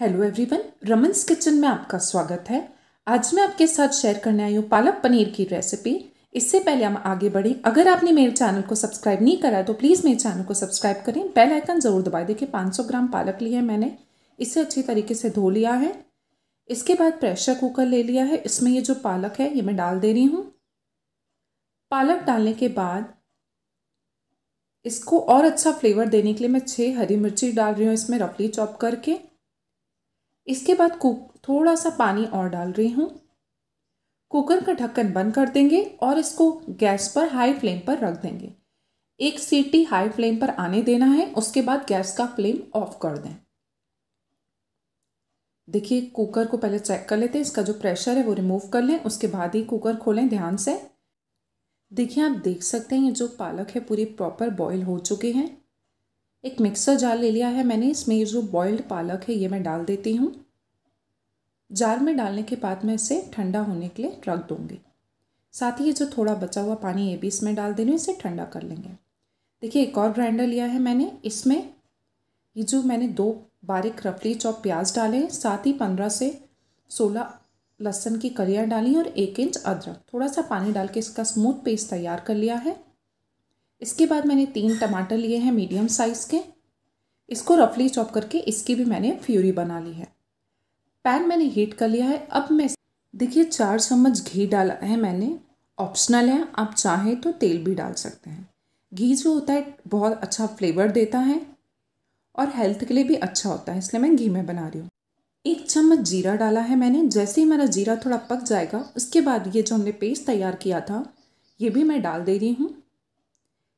hello everyone रमन्स kitchen में आपका स्वागत है आज मैं आपके साथ शेयर करने आई हूँ पालक पनीर की रेसिपी इससे पहले हम आगे बढ़ें अगर आपने मेरे चैनल को सब्सक्राइब नहीं करा तो प्लीज़ मेरे चैनल को सब्सक्राइब करें बेल आइकन ज़रूर दबाए देखिए 500 ग्राम पालक लिया है मैंने इसे अच्छी तरीके से धो लिया है इसके बाद प्रेशर कुकर ले लिया है इसमें ये जो पालक है ये मैं डाल दे रही हूँ पालक डालने के बाद इसको और अच्छा फ्लेवर देने के लिए मैं छः हरी मिर्ची डाल रही हूँ इसमें रफली चॉप करके इसके बाद कुक थोड़ा सा पानी और डाल रही हूँ कुकर का ढक्कन बंद कर देंगे और इसको गैस पर हाई फ्लेम पर रख देंगे एक सीटी हाई फ्लेम पर आने देना है उसके बाद गैस का फ्लेम ऑफ कर दें देखिए कुकर को पहले चेक कर लेते हैं इसका जो प्रेशर है वो रिमूव कर लें उसके बाद ही कुकर खोलें ध्यान से देखिए आप देख सकते हैं ये जो पालक है पूरी प्रॉपर बॉईल हो चुके हैं एक मिक्सर जार ले लिया है मैंने इसमें ये जो बॉइल्ड पालक है ये मैं डाल देती हूँ जार में डालने के बाद मैं इसे ठंडा होने के लिए रख दूँगी साथ ही ये जो थोड़ा बचा हुआ पानी ये भी इसमें डाल दे इसे ठंडा कर लेंगे देखिए एक और ग्राइंडर लिया है मैंने इसमें ये जो मैंने दो बारीक रफली चौप प्याज डाले हैं साथ ही पंद्रह से सोलह लहसन की करियाँ डाली और एक इंच अदरक थोड़ा सा पानी डाल के इसका स्मूथ पेस्ट तैयार कर लिया है इसके बाद मैंने तीन टमाटर लिए हैं मीडियम साइज़ के इसको रफली चॉप करके इसकी भी मैंने फ्यूरी बना ली है पैन मैंने हीट कर लिया है अब मैं देखिए चार चम्मच घी डाला है मैंने ऑप्शनल है आप चाहें तो तेल भी डाल सकते हैं घी जो होता है बहुत अच्छा फ्लेवर देता है और हेल्थ के लिए भी अच्छा होता है इसलिए मैं घी में बना रही हूँ एक चम्मच जीरा डाला है मैंने जैसे ही मेरा जीरा थोड़ा पक जाएगा उसके बाद ये जो हमने पेस्ट तैयार किया था ये भी मैं डाल दे रही हूँ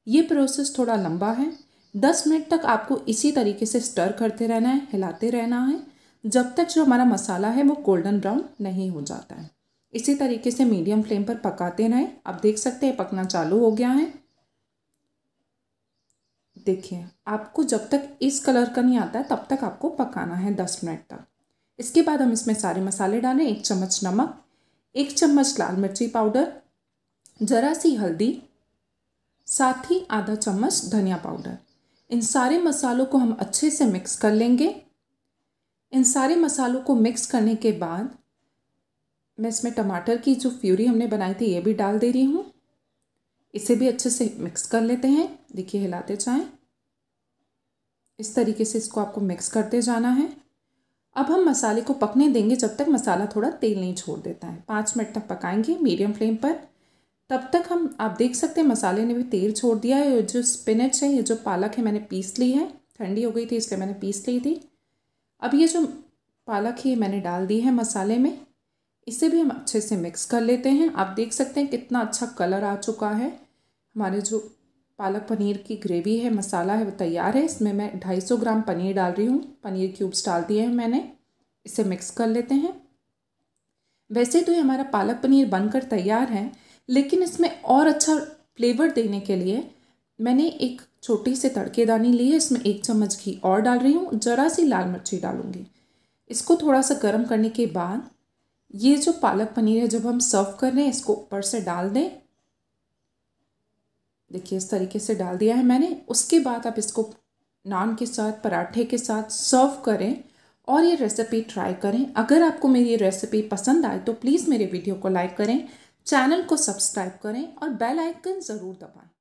ये प्रोसेस थोड़ा लंबा है दस मिनट तक आपको इसी तरीके से स्टर करते रहना है हिलाते रहना है जब तक जो हमारा मसाला है वो गोल्डन ब्राउन नहीं हो जाता है इसी तरीके से मीडियम फ्लेम पर पकाते रहें आप देख सकते हैं पकना चालू हो गया है देखिए आपको जब तक इस कलर का नहीं आता तब तक आपको पकाना है दस मिनट तक इसके बाद हम इसमें सारे मसाले डालें एक चम्मच नमक एक चम्मच लाल मिर्ची पाउडर ज़रा सी हल्दी साथ ही आधा चम्मच धनिया पाउडर इन सारे मसालों को हम अच्छे से मिक्स कर लेंगे इन सारे मसालों को मिक्स करने के बाद मैं इसमें टमाटर की जो फ्यूरी हमने बनाई थी ये भी डाल दे रही हूँ इसे भी अच्छे से मिक्स कर लेते हैं देखिए हिलाते जाएं इस तरीके से इसको आपको मिक्स करते जाना है अब हम मसाले को पकने देंगे जब तक मसाला थोड़ा तेल नहीं छोड़ देता है पाँच मिनट तक पकाएंगे मीडियम फ्लेम पर तब तक हम आप देख सकते हैं मसाले ने भी तेल छोड़ दिया है जो स्पिनच है ये जो पालक है मैंने पीस ली है ठंडी हो गई थी इसलिए मैंने पीस ली थी अब ये जो पालक है मैंने डाल दी है मसाले में इसे भी हम अच्छे से मिक्स कर लेते हैं आप देख सकते हैं कितना अच्छा कलर आ चुका है हमारे जो पालक पनीर की ग्रेवी है मसाला है वो तैयार है इसमें मैं 250 ग्राम पनीर डाल रही हूँ पनीर क्यूब्स डाल दिए हैं मैंने इसे मिक्स कर लेते हैं वैसे तो ये हमारा पालक पनीर बनकर तैयार है लेकिन इसमें और अच्छा फ्लेवर देने के लिए मैंने एक छोटी सी तड़केदानी ली है इसमें एक चम्मच घी और डाल रही हूँ जरा सी लाल मिर्ची डालूँगी इसको थोड़ा सा गर्म करने के बाद ये जो पालक पनीर है जब हम सर्व कर रहे हैं इसको ऊपर से डाल दें देखिए इस तरीके से डाल दिया है मैंने उसके बाद आप इसको नान के साथ पराठे के साथ सर्व करें और ये रेसिपी ट्राई करें अगर आपको मेरी रेसिपी पसंद आए तो प्लीज़ मेरे वीडियो को लाइक करें चैनल को सब्सक्राइब करें और बेल आइकन ज़रूर दबाएं